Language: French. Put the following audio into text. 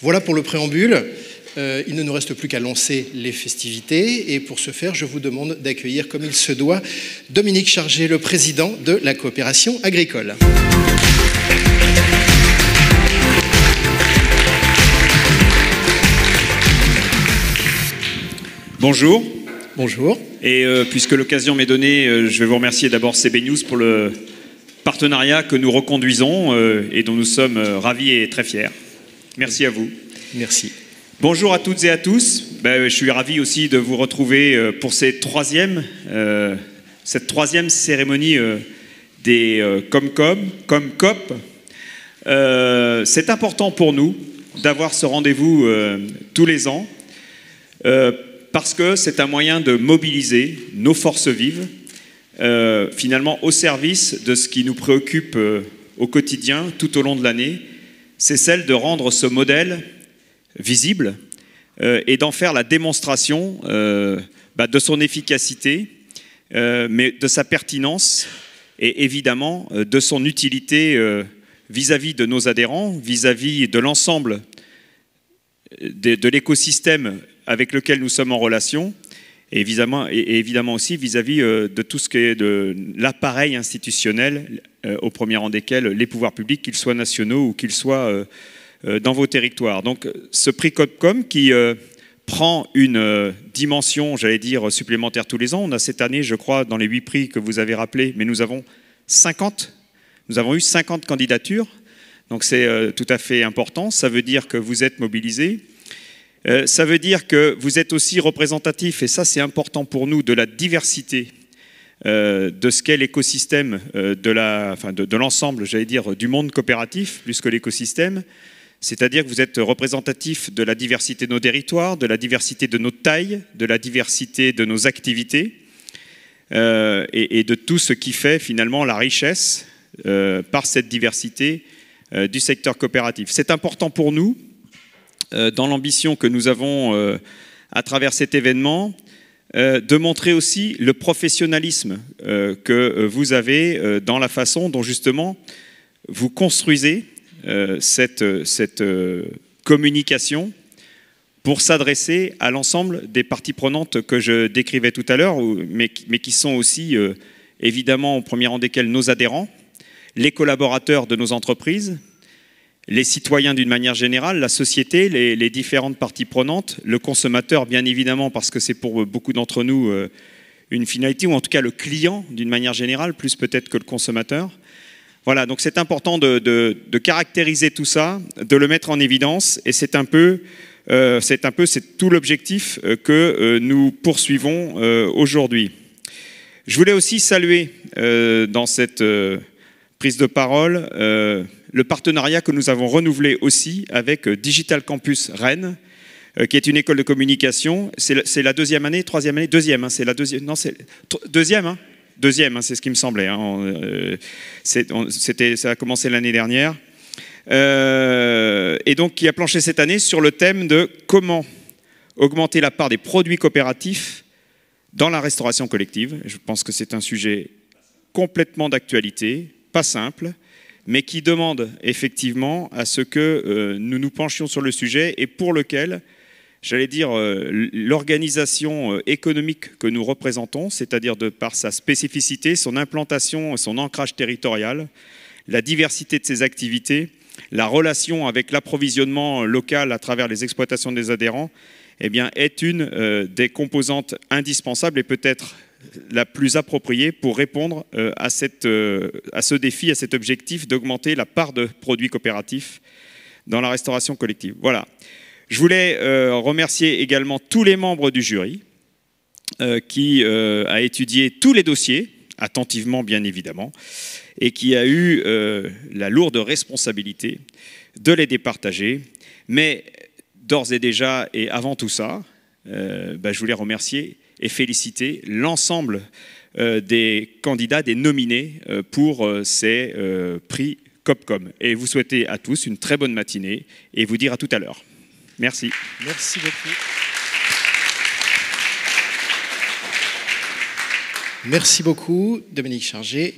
Voilà pour le préambule. Euh, il ne nous reste plus qu'à lancer les festivités. Et pour ce faire, je vous demande d'accueillir, comme il se doit, Dominique Chargé, le président de la coopération agricole. Bonjour. Bonjour. Et euh, puisque l'occasion m'est donnée, euh, je vais vous remercier d'abord CB News pour le partenariat que nous reconduisons et dont nous sommes ravis et très fiers. Merci à vous. Merci. Bonjour à toutes et à tous. Ben, je suis ravi aussi de vous retrouver euh, pour cette troisième euh, cérémonie euh, des Comcom, Comcop. C'est important pour nous d'avoir ce rendez-vous tous les ans parce que c'est un moyen de mobiliser nos forces vives, finalement au service de ce qui nous préoccupe au quotidien tout au long de l'année c'est celle de rendre ce modèle visible euh, et d'en faire la démonstration euh, bah, de son efficacité, euh, mais de sa pertinence et évidemment de son utilité vis-à-vis de nos adhérents, vis-à-vis de l'ensemble de l'écosystème avec lequel nous sommes en relation, et évidemment, et évidemment aussi vis-à-vis euh, de tout ce qui est de l'appareil institutionnel, euh, au premier rang desquels les pouvoirs publics, qu'ils soient nationaux ou qu'ils soient euh, dans vos territoires. Donc ce prix Copcom qui prend une dimension, j'allais dire, supplémentaire tous les ans. On a cette année, je crois, dans les huit prix que vous avez rappelés, mais nous avons 50, nous avons eu 50 candidatures. Donc c'est tout à fait important. Ça veut dire que vous êtes mobilisés. Euh, ça veut dire que vous êtes aussi représentatif, et ça c'est important pour nous, de la diversité euh, de ce qu'est l'écosystème euh, de l'ensemble, j'allais dire, du monde coopératif, plus que l'écosystème. C'est-à-dire que vous êtes représentatif de la diversité de nos territoires, de la diversité de nos tailles, de la diversité de nos activités et, de tout ce qui fait finalement la richesse par cette diversité du secteur coopératif. C'est important pour nous euh, dans l'ambition que nous avons euh, à travers cet événement, euh, de montrer aussi le professionnalisme que vous avez dans la façon dont justement vous construisez cette, cette communication pour s'adresser à l'ensemble des parties prenantes que je décrivais tout à l'heure, mais, mais, qui sont aussi évidemment au premier rang desquels nos adhérents, les collaborateurs de nos entreprises, les citoyens d'une manière générale, la société, les, différentes parties prenantes, le consommateur bien évidemment parce que c'est pour beaucoup d'entre nous euh, une finalité, ou en tout cas le client d'une manière générale, plus peut-être que le consommateur. Voilà, donc c'est important de, caractériser tout ça, de le mettre en évidence, et c'est un peu, euh, c'est un peu, c'est tout l'objectif euh, que nous poursuivons aujourd'hui. Je voulais aussi saluer dans cette prise de parole le partenariat que nous avons renouvelé aussi avec euh, Digital Campus Rennes, euh, qui est une école de communication. C'est la deuxième année, troisième année, deuxième, hein, c'est la deuxième, c'est deuxième, hein. deuxième, hein, c'est ce qui me semblait. Euh, c'était, ça a commencé l'année dernière. et donc qui a planché cette année sur le thème de comment augmenter la part des produits coopératifs dans la restauration collective. Je pense que c'est un sujet complètement d'actualité, pas simple, mais qui demande effectivement à ce que euh, nous nous penchions sur le sujet et pour lequel, j'allais dire, euh, l'organisation euh, économique que nous représentons, c'est-à-dire de par sa spécificité, son implantation et son ancrage territorial, la diversité de ses activités, la relation avec l'approvisionnement local à travers les exploitations des adhérents, eh bien, est une des composantes indispensables et peut-être la plus appropriée pour répondre euh, à, cette, euh, à ce défi, à cet objectif d'augmenter la part de produits coopératifs dans la restauration collective. Voilà. Je voulais euh, remercier également tous les membres du jury qui a étudié tous les dossiers, attentivement bien évidemment, et qui a eu la lourde responsabilité de les départager. Mais d'ores et déjà, et avant tout ça, bah, je voulais remercier et féliciter l'ensemble euh, des candidats, des nominés euh, pour euh, ces prix COPCOM. Et vous souhaitez à tous une très bonne matinée et vous dire à tout à l'heure. Merci. Merci beaucoup. Merci beaucoup, Dominique Chargé.